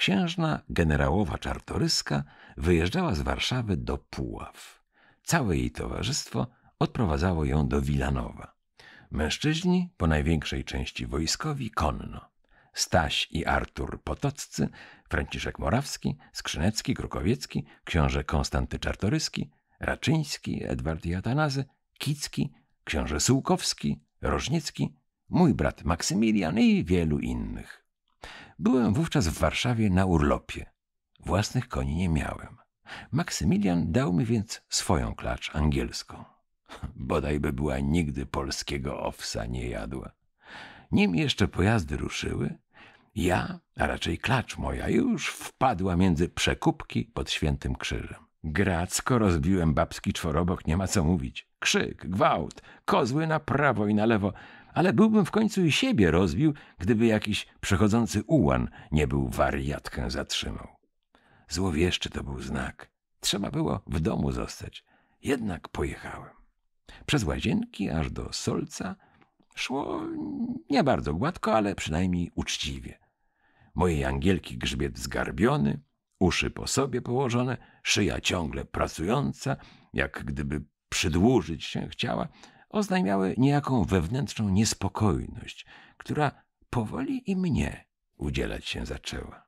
Księżna generałowa Czartoryska wyjeżdżała z Warszawy do Puław. Całe jej towarzystwo odprowadzało ją do Wilanowa. Mężczyźni, po największej części wojskowi, konno. Staś i Artur Potoccy, Franciszek Morawski, Skrzynecki, Krukowiecki, książę Konstanty Czartoryski, Raczyński, Edward i Atanazy, Kicki, książę Sułkowski, Rożnicki, mój brat Maksymilian i wielu innych. Byłem wówczas w Warszawie na urlopie. Własnych koni nie miałem. Maksymilian dał mi więc swoją klacz angielską. Bodajby była nigdy polskiego owsa nie jadła. Nim jeszcze pojazdy ruszyły, ja, a raczej klacz moja, już wpadła między przekupki pod świętym krzyżem. Gracko rozbiłem babski czworobok, nie ma co mówić. Krzyk, gwałt, kozły na prawo i na lewo – ale byłbym w końcu i siebie rozbił, gdyby jakiś przechodzący ułan nie był wariatkę zatrzymał. Złowieszczy to był znak. Trzeba było w domu zostać. Jednak pojechałem. Przez łazienki aż do Solca szło nie bardzo gładko, ale przynajmniej uczciwie. Mojej angielki grzbiet zgarbiony, uszy po sobie położone, szyja ciągle pracująca, jak gdyby przydłużyć się chciała, oznajmiały niejaką wewnętrzną niespokojność, która powoli i mnie udzielać się zaczęła.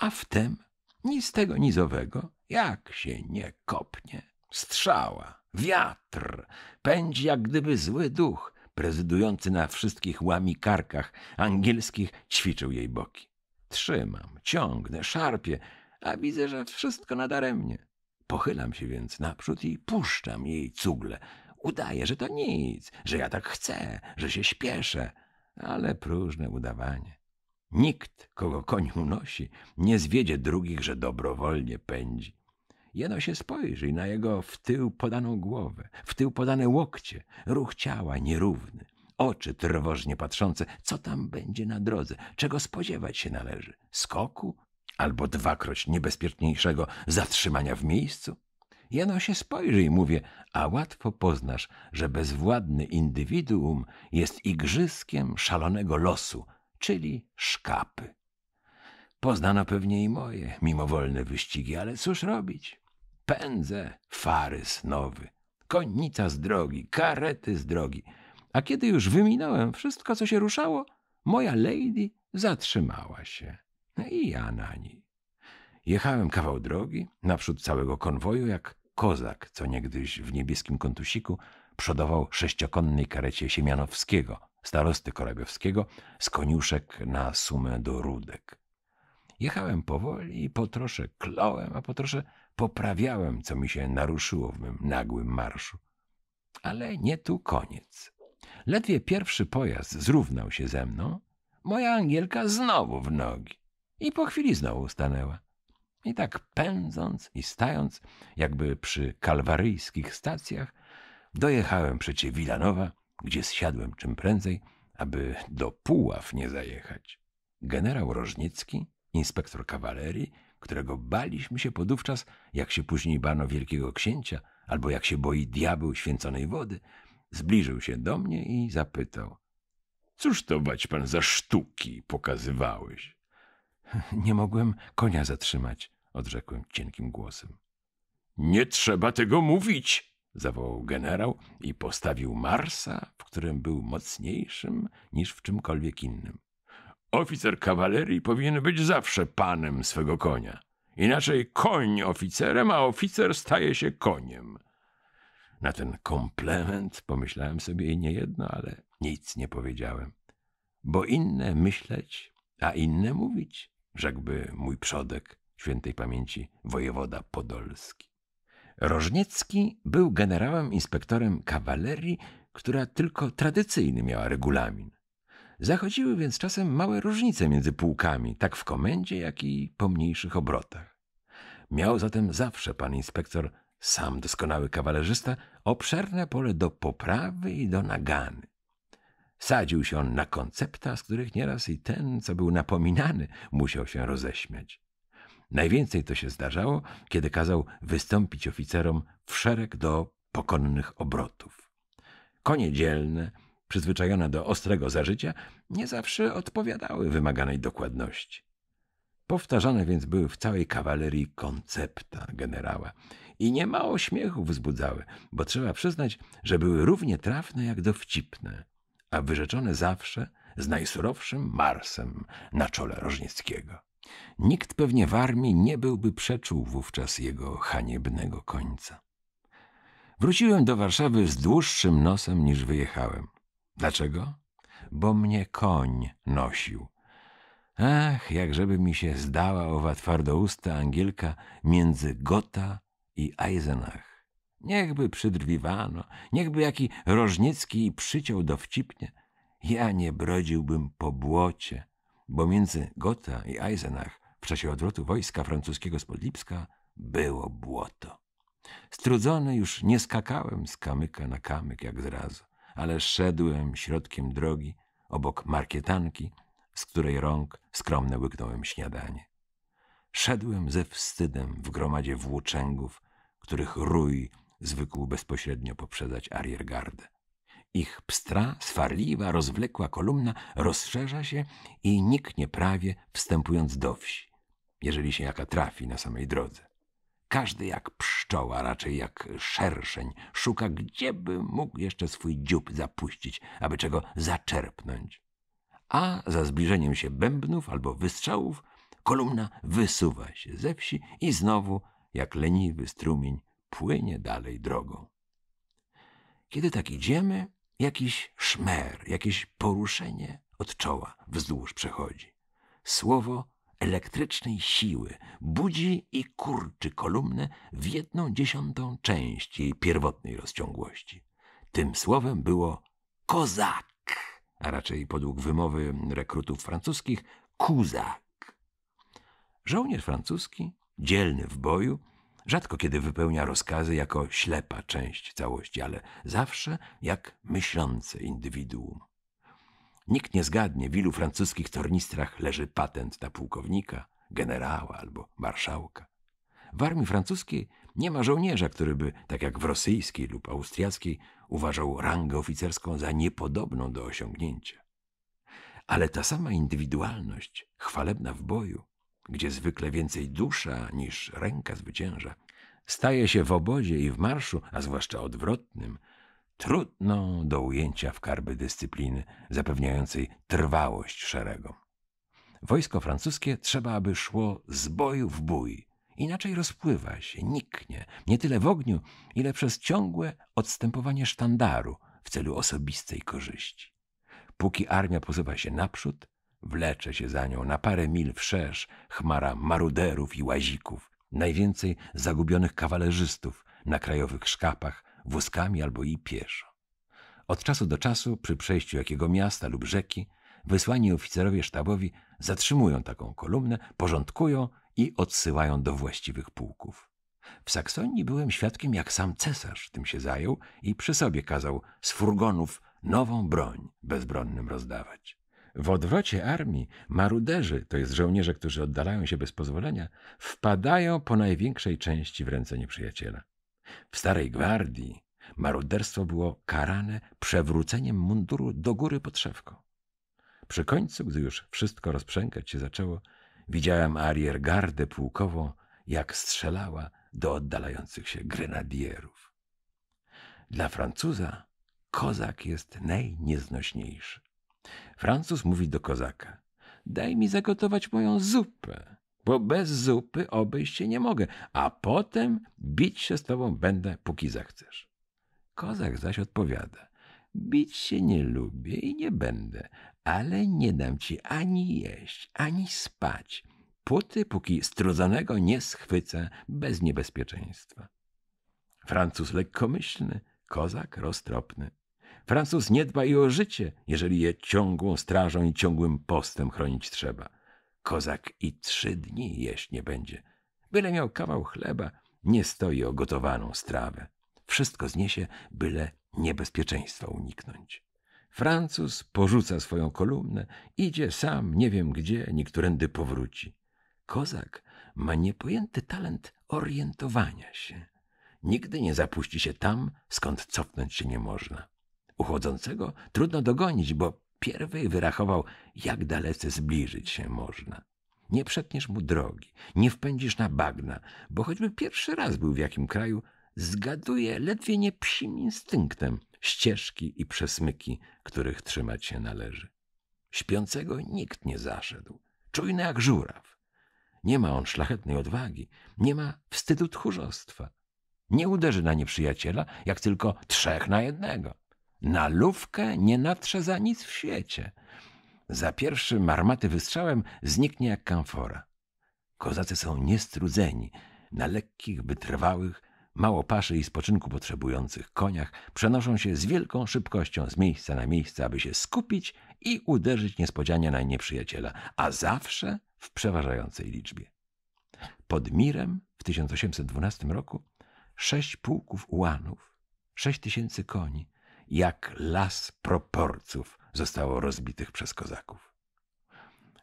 A wtem nic tego nizowego, jak się nie kopnie, strzała, wiatr, pędzi jak gdyby zły duch, prezydujący na wszystkich łamikarkach angielskich ćwiczył jej boki. Trzymam, ciągnę, szarpię, a widzę, że wszystko nadaremnie. Pochylam się więc naprzód i puszczam jej cugle, Udaje, że to nic, że ja tak chcę, że się śpieszę, ale próżne udawanie. Nikt, kogo koń unosi, nie zwiedzie drugich, że dobrowolnie pędzi. Jeno się spojrzy na jego w tył podaną głowę, w tył podane łokcie, ruch ciała nierówny, oczy trwożnie patrzące, co tam będzie na drodze, czego spodziewać się należy, skoku albo dwakroć niebezpieczniejszego zatrzymania w miejscu. Jeno się spojrzyj, mówię, a łatwo poznasz, że bezwładny indywiduum jest igrzyskiem szalonego losu, czyli szkapy. Poznano pewnie i moje mimowolne wyścigi, ale cóż robić? Pędzę, farys nowy, konnica z drogi, karety z drogi. A kiedy już wyminąłem wszystko, co się ruszało, moja lady zatrzymała się. I ja na niej. Jechałem kawał drogi, naprzód całego konwoju, jak kozak, co niegdyś w niebieskim kontusiku przodował sześciokonnej karecie Siemianowskiego, starosty Korabiowskiego, z koniuszek na sumę do Rudek. Jechałem powoli i po trosze klołem, a po trosze poprawiałem, co mi się naruszyło w mym nagłym marszu. Ale nie tu koniec. Ledwie pierwszy pojazd zrównał się ze mną, moja Angielka znowu w nogi i po chwili znowu stanęła. I tak pędząc i stając, jakby przy kalwaryjskich stacjach, dojechałem przecie Wilanowa, gdzie zsiadłem czym prędzej, aby do Puław nie zajechać. Generał Rożnicki, inspektor kawalerii, którego baliśmy się podówczas, jak się później bano wielkiego księcia, albo jak się boi diabeł święconej wody, zbliżył się do mnie i zapytał. Cóż to bać pan za sztuki pokazywałeś? Nie mogłem konia zatrzymać, odrzekłem cienkim głosem. Nie trzeba tego mówić! zawołał generał i postawił Marsa, w którym był mocniejszym niż w czymkolwiek innym. Oficer kawalerii powinien być zawsze panem swego konia. Inaczej koń oficerem, a oficer staje się koniem. Na ten komplement pomyślałem sobie niejedno, ale nic nie powiedziałem. Bo inne myśleć, a inne mówić, rzekłby mój przodek świętej pamięci wojewoda podolski. Rożniecki był generałem inspektorem kawalerii, która tylko tradycyjny miała regulamin. Zachodziły więc czasem małe różnice między pułkami, tak w komendzie, jak i po mniejszych obrotach. Miał zatem zawsze pan inspektor, sam doskonały kawalerzysta, obszerne pole do poprawy i do nagany. Sadził się on na koncepta, z których nieraz i ten, co był napominany, musiał się roześmiać. Najwięcej to się zdarzało, kiedy kazał wystąpić oficerom w szereg do pokonnych obrotów. Konie dzielne, przyzwyczajone do ostrego zażycia, nie zawsze odpowiadały wymaganej dokładności. Powtarzane więc były w całej kawalerii koncepta generała i niemało śmiechu wzbudzały, bo trzeba przyznać, że były równie trafne jak dowcipne, a wyrzeczone zawsze z najsurowszym Marsem na czole Rożnickiego. Nikt pewnie w armii nie byłby przeczuł wówczas jego haniebnego końca. Wróciłem do Warszawy z dłuższym nosem niż wyjechałem. Dlaczego? Bo mnie koń nosił. Ach, jakżeby mi się zdała owa twardousta Angielka między Gotha i Eisenach. Niechby przydrwiwano, niechby jaki Rożnicki przyciął dowcipnie. Ja nie brodziłbym po błocie, bo między Gotha i Eisenach w czasie odwrotu wojska francuskiego z Podlipska było błoto. Strudzony już nie skakałem z kamyka na kamyk jak zrazu, ale szedłem środkiem drogi obok markietanki, z której rąk skromne łyknąłem śniadanie. Szedłem ze wstydem w gromadzie włóczęgów, których rój zwykł bezpośrednio poprzedzać ariergardę. Ich pstra, swarliwa, rozwlekła kolumna rozszerza się i niknie prawie, wstępując do wsi, jeżeli się jaka trafi na samej drodze. Każdy jak pszczoła, raczej jak szerszeń, szuka, gdzieby mógł jeszcze swój dziób zapuścić, aby czego zaczerpnąć. A za zbliżeniem się bębnów albo wystrzałów, kolumna wysuwa się ze wsi i znowu, jak leniwy strumień, płynie dalej drogą. Kiedy tak idziemy, Jakiś szmer, jakieś poruszenie od czoła wzdłuż przechodzi. Słowo elektrycznej siły budzi i kurczy kolumnę w jedną dziesiątą część jej pierwotnej rozciągłości. Tym słowem było kozak, a raczej podług wymowy rekrutów francuskich kuzak. Żołnierz francuski, dzielny w boju, Rzadko kiedy wypełnia rozkazy jako ślepa część całości, ale zawsze jak myślące indywiduum. Nikt nie zgadnie, w ilu francuskich tornistrach leży patent na pułkownika, generała albo marszałka. W armii francuskiej nie ma żołnierza, który by, tak jak w rosyjskiej lub austriackiej, uważał rangę oficerską za niepodobną do osiągnięcia. Ale ta sama indywidualność, chwalebna w boju, gdzie zwykle więcej dusza niż ręka zwycięża, staje się w obozie i w marszu, a zwłaszcza odwrotnym, trudną do ujęcia w karby dyscypliny zapewniającej trwałość szeregom. Wojsko francuskie trzeba, aby szło z boju w bój, inaczej rozpływa się, niknie, nie tyle w ogniu, ile przez ciągłe odstępowanie sztandaru w celu osobistej korzyści. Póki armia posuwa się naprzód, Wlecze się za nią na parę mil wszerz chmara maruderów i łazików, najwięcej zagubionych kawalerzystów na krajowych szkapach, wózkami albo i pieszo. Od czasu do czasu, przy przejściu jakiego miasta lub rzeki, wysłani oficerowie sztabowi zatrzymują taką kolumnę, porządkują i odsyłają do właściwych pułków. W Saksonii byłem świadkiem, jak sam cesarz tym się zajął i przy sobie kazał z furgonów nową broń bezbronnym rozdawać. W odwrocie armii maruderzy, to jest żołnierze, którzy oddalają się bez pozwolenia, wpadają po największej części w ręce nieprzyjaciela. W Starej Gwardii maruderstwo było karane przewróceniem munduru do góry pod szewką. Przy końcu, gdy już wszystko rozprzęgać się zaczęło, widziałem ariergardę pułkową, jak strzelała do oddalających się grenadierów. Dla Francuza kozak jest najnieznośniejszy. Francuz mówi do kozaka. Daj mi zagotować moją zupę, bo bez zupy obejść się nie mogę, a potem bić się z tobą będę, póki zechcesz. Kozak zaś odpowiada. Bić się nie lubię i nie będę, ale nie dam ci ani jeść, ani spać, póty, póki strudzonego nie schwycę bez niebezpieczeństwa. Francuz lekkomyślny, kozak roztropny. Francuz nie dba i o życie, jeżeli je ciągłą strażą i ciągłym postem chronić trzeba. Kozak i trzy dni jeść nie będzie. Byle miał kawał chleba, nie stoi o gotowaną strawę. Wszystko zniesie, byle niebezpieczeństwa uniknąć. Francuz porzuca swoją kolumnę, idzie sam, nie wiem gdzie, niektórędy powróci. Kozak ma niepojęty talent orientowania się. Nigdy nie zapuści się tam, skąd cofnąć się nie można. Uchodzącego trudno dogonić, bo pierwej wyrachował, jak dalece zbliżyć się można. Nie przetniesz mu drogi, nie wpędzisz na bagna, bo choćby pierwszy raz był w jakim kraju, zgaduje ledwie nie psim instynktem ścieżki i przesmyki, których trzymać się należy. Śpiącego nikt nie zaszedł, czujny jak żuraw. Nie ma on szlachetnej odwagi, nie ma wstydu tchórzostwa. Nie uderzy na nieprzyjaciela, jak tylko trzech na jednego. Na lówkę nie natrze za nic w świecie. Za pierwszym armaty wystrzałem zniknie jak kamfora. Kozacy są niestrudzeni, na lekkich, wytrwałych, mało paszy i spoczynku potrzebujących koniach przenoszą się z wielką szybkością z miejsca na miejsce, aby się skupić i uderzyć niespodzianie na nieprzyjaciela, a zawsze w przeważającej liczbie. Pod Mirem w 1812 roku sześć pułków ułanów, sześć tysięcy koni, jak las proporców zostało rozbitych przez kozaków.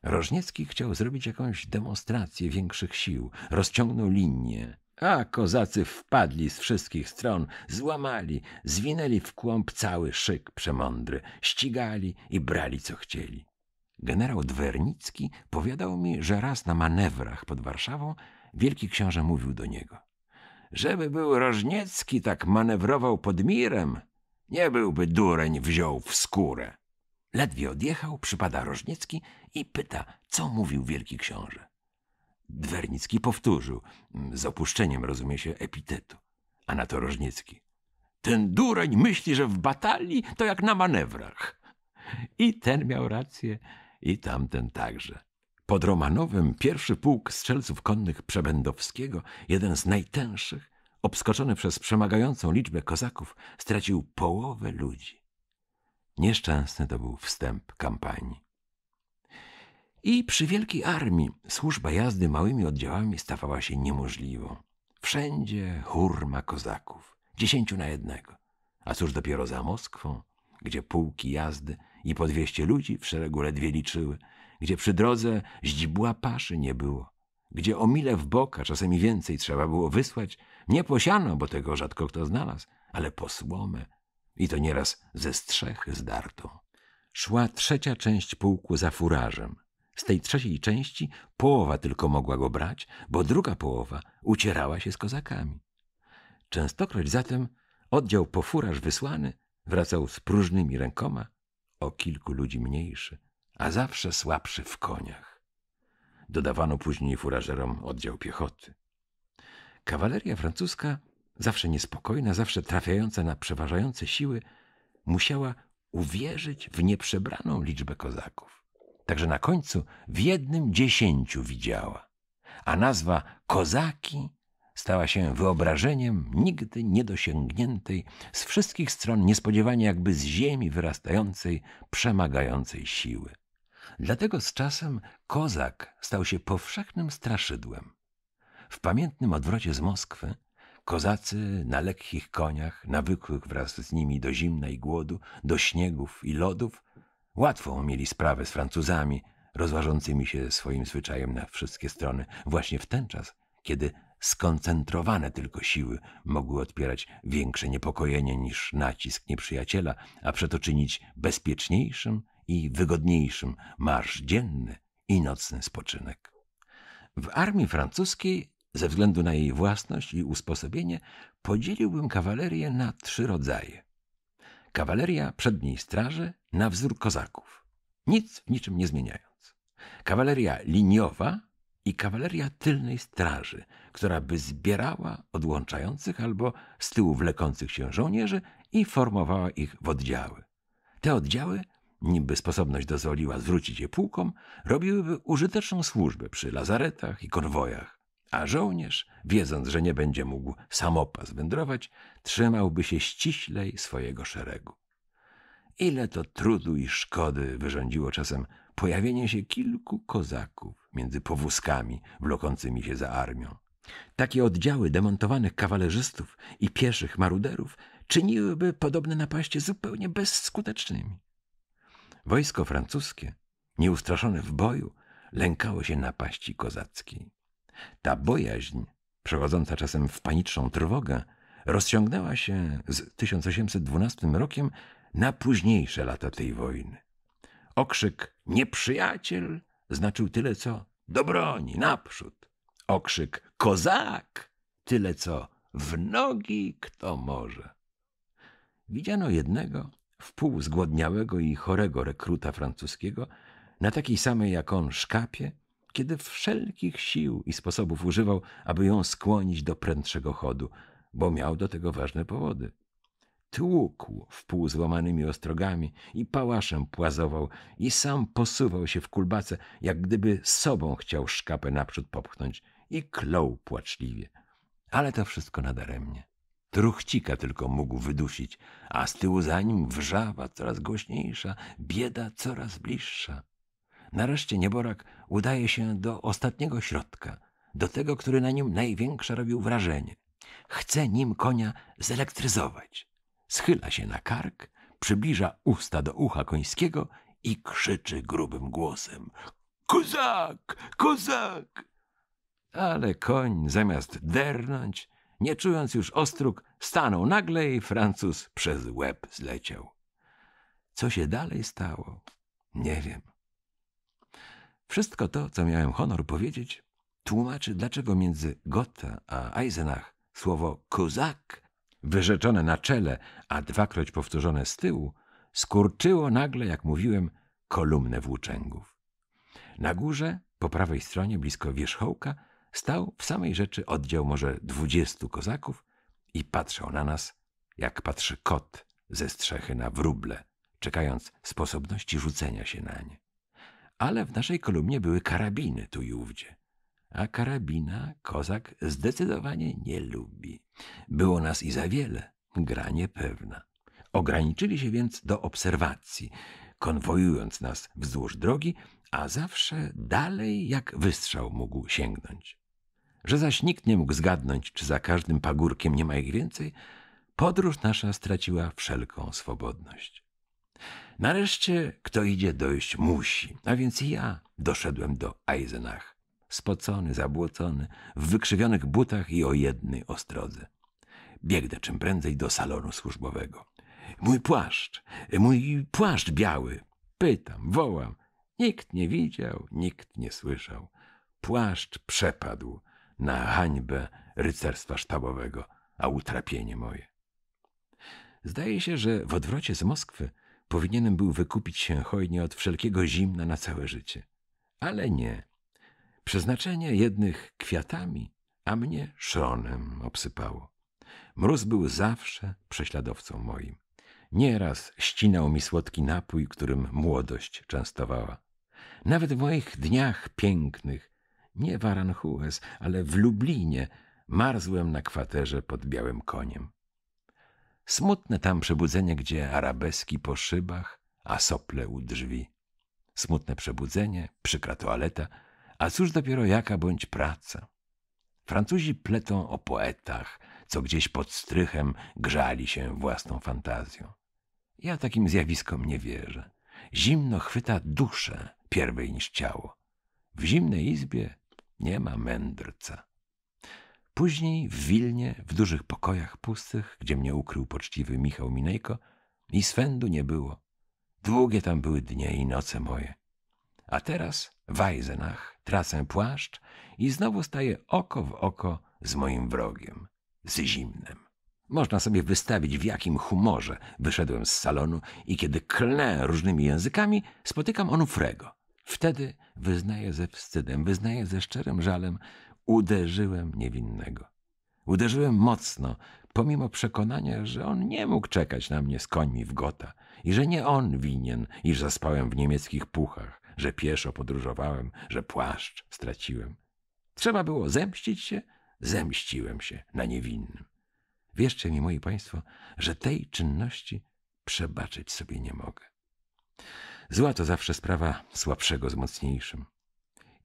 Rożniecki chciał zrobić jakąś demonstrację większych sił, rozciągnął linię, a kozacy wpadli z wszystkich stron, złamali, zwinęli w kłąb cały szyk przemądry, ścigali i brali co chcieli. Generał Dwernicki powiadał mi, że raz na manewrach pod Warszawą wielki książę mówił do niego – żeby był Rożniecki tak manewrował pod Mirem, nie byłby dureń wziął w skórę. Ledwie odjechał, przypada Rożnicki i pyta, co mówił wielki książę. Dwernicki powtórzył, mm, z opuszczeniem rozumie się epitetu, a na to Rożnicki. Ten dureń myśli, że w batalii to jak na manewrach. I ten miał rację, i tamten także. Pod Romanowem pierwszy pułk strzelców konnych Przebędowskiego, jeden z najtęższych, obskoczony przez przemagającą liczbę kozaków, stracił połowę ludzi. Nieszczęsny to był wstęp kampanii. I przy wielkiej armii służba jazdy małymi oddziałami stawała się niemożliwą. Wszędzie hurma kozaków, dziesięciu na jednego. A cóż dopiero za Moskwą, gdzie pułki jazdy i po dwieście ludzi w szeregu ledwie liczyły, gdzie przy drodze źdźbła paszy nie było, gdzie o mile w boka czasem i więcej trzeba było wysłać, nie posiano, bo tego rzadko kto znalazł, ale posłomę. I to nieraz ze strzech zdartą. Szła trzecia część pułku za furażem. Z tej trzeciej części połowa tylko mogła go brać, bo druga połowa ucierała się z kozakami. Częstokroć zatem oddział po furaż wysłany wracał z próżnymi rękoma o kilku ludzi mniejszy, a zawsze słabszy w koniach. Dodawano później furażerom oddział piechoty. Kawaleria francuska, zawsze niespokojna, zawsze trafiająca na przeważające siły, musiała uwierzyć w nieprzebraną liczbę kozaków. Także na końcu w jednym dziesięciu widziała, a nazwa kozaki stała się wyobrażeniem nigdy niedosięgniętej, z wszystkich stron niespodziewanie jakby z ziemi wyrastającej, przemagającej siły. Dlatego z czasem kozak stał się powszechnym straszydłem. W pamiętnym odwrocie z Moskwy kozacy na lekkich koniach, nawykłych wraz z nimi do zimna i głodu, do śniegów i lodów, łatwo mieli sprawę z Francuzami, rozważącymi się swoim zwyczajem na wszystkie strony, właśnie w ten czas, kiedy skoncentrowane tylko siły mogły odpierać większe niepokojenie niż nacisk nieprzyjaciela, a przeto czynić bezpieczniejszym i wygodniejszym marsz dzienny i nocny spoczynek. W armii francuskiej ze względu na jej własność i usposobienie podzieliłbym kawalerię na trzy rodzaje. Kawaleria przedniej straży na wzór kozaków, nic w niczym nie zmieniając. Kawaleria liniowa i kawaleria tylnej straży, która by zbierała odłączających albo z tyłu wlekących się żołnierzy i formowała ich w oddziały. Te oddziały, niby sposobność dozwoliła zwrócić je pułkom, robiłyby użyteczną służbę przy lazaretach i konwojach a żołnierz, wiedząc, że nie będzie mógł samopas wędrować, trzymałby się ściślej swojego szeregu. Ile to trudu i szkody wyrządziło czasem pojawienie się kilku kozaków między powózkami wlokącymi się za armią. Takie oddziały demontowanych kawalerzystów i pieszych maruderów czyniłyby podobne napaście zupełnie bezskutecznymi. Wojsko francuskie, nieustraszone w boju, lękało się napaści kozackiej. Ta bojaźń, przechodząca czasem w paniczną trwogę, rozciągnęła się z 1812 rokiem na późniejsze lata tej wojny. Okrzyk nieprzyjaciel znaczył tyle co do broni, naprzód. Okrzyk kozak tyle co w nogi kto może. Widziano jednego, wpół zgłodniałego i chorego rekruta francuskiego, na takiej samej jak on szkapie, kiedy wszelkich sił i sposobów używał, aby ją skłonić do prędszego chodu, bo miał do tego ważne powody. Tłukł wpół złamanymi ostrogami i pałaszem płazował i sam posuwał się w kulbace, jak gdyby sobą chciał szkapę naprzód popchnąć i klął płaczliwie. Ale to wszystko nadaremnie. Truchcika tylko mógł wydusić, a z tyłu za nim wrzawa coraz głośniejsza, bieda coraz bliższa. Nareszcie nieborak udaje się do ostatniego środka, do tego, który na nim największe robił wrażenie. Chce nim konia zelektryzować. Schyla się na kark, przybliża usta do ucha końskiego i krzyczy grubym głosem: Kozak! Kozak! Ale koń, zamiast dernąć, nie czując już ostróg, stanął nagle i Francuz przez łeb zleciał. Co się dalej stało? Nie wiem. Wszystko to, co miałem honor powiedzieć, tłumaczy, dlaczego między Gotha a Eisenach słowo "kuzak" wyrzeczone na czele, a dwakroć powtórzone z tyłu, skurczyło nagle, jak mówiłem, kolumnę włóczęgów. Na górze, po prawej stronie, blisko wierzchołka, stał w samej rzeczy oddział może dwudziestu kozaków i patrzał na nas, jak patrzy kot ze strzechy na wróble, czekając sposobności rzucenia się na nie ale w naszej kolumnie były karabiny tu i ówdzie. A karabina kozak zdecydowanie nie lubi. Było nas i za wiele, gra niepewna. Ograniczyli się więc do obserwacji, konwojując nas wzdłuż drogi, a zawsze dalej jak wystrzał mógł sięgnąć. Że zaś nikt nie mógł zgadnąć, czy za każdym pagórkiem nie ma ich więcej, podróż nasza straciła wszelką swobodność. Nareszcie kto idzie dojść musi, a więc ja doszedłem do Eisenach. Spocony, zabłocony, w wykrzywionych butach i o jednej ostrodze. Biegnę czym prędzej do salonu służbowego. Mój płaszcz, mój płaszcz biały. Pytam, wołam. Nikt nie widział, nikt nie słyszał. Płaszcz przepadł na hańbę rycerstwa sztabowego, a utrapienie moje. Zdaje się, że w odwrocie z Moskwy Powinienem był wykupić się hojnie od wszelkiego zimna na całe życie. Ale nie. Przeznaczenie jednych kwiatami, a mnie szronem obsypało. Mróz był zawsze prześladowcą moim. Nieraz ścinał mi słodki napój, którym młodość częstowała. Nawet w moich dniach pięknych, nie w Aranjuez, ale w Lublinie, marzłem na kwaterze pod białym koniem. Smutne tam przebudzenie, gdzie arabeski po szybach, a sople u drzwi. Smutne przebudzenie, przykra toaleta, a cóż dopiero jaka bądź praca. Francuzi pletą o poetach, co gdzieś pod strychem grzali się własną fantazją. Ja takim zjawiskom nie wierzę. Zimno chwyta duszę pierwej niż ciało. W zimnej izbie nie ma mędrca. Później w Wilnie, w dużych pokojach pustych, gdzie mnie ukrył poczciwy Michał Minejko, i swędu nie było. Długie tam były dnie i noce moje. A teraz w Eisenach tracę płaszcz i znowu staję oko w oko z moim wrogiem, z zimnem. Można sobie wystawić, w jakim humorze wyszedłem z salonu i kiedy klnę różnymi językami, spotykam Onufrego. Wtedy wyznaję ze wstydem, wyznaję ze szczerym żalem, Uderzyłem niewinnego. Uderzyłem mocno, pomimo przekonania, że on nie mógł czekać na mnie z końmi w gota i że nie on winien, iż zaspałem w niemieckich puchach, że pieszo podróżowałem, że płaszcz straciłem. Trzeba było zemścić się? Zemściłem się na niewinnym. Wierzcie mi, moi państwo, że tej czynności przebaczyć sobie nie mogę. Zła to zawsze sprawa słabszego z mocniejszym.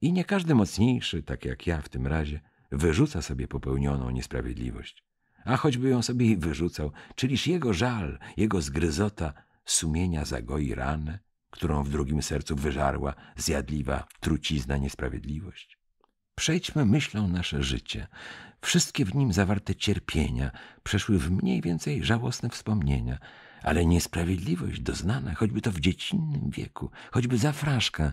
I nie każdy mocniejszy, tak jak ja w tym razie, wyrzuca sobie popełnioną niesprawiedliwość. A choćby ją sobie i wyrzucał, czyliż jego żal, jego zgryzota sumienia zagoi ranę, którą w drugim sercu wyżarła zjadliwa trucizna niesprawiedliwość. Przejdźmy myślą nasze życie. Wszystkie w nim zawarte cierpienia przeszły w mniej więcej żałosne wspomnienia, ale niesprawiedliwość doznana, choćby to w dziecinnym wieku, choćby za fraszkę,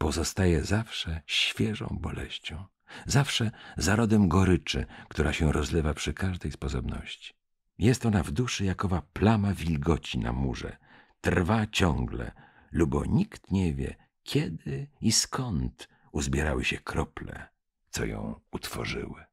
pozostaje zawsze świeżą boleścią, zawsze zarodem goryczy, która się rozlewa przy każdej sposobności. Jest ona w duszy jakowa plama wilgoci na murze, trwa ciągle, lubo nikt nie wie, kiedy i skąd uzbierały się krople, co ją utworzyły.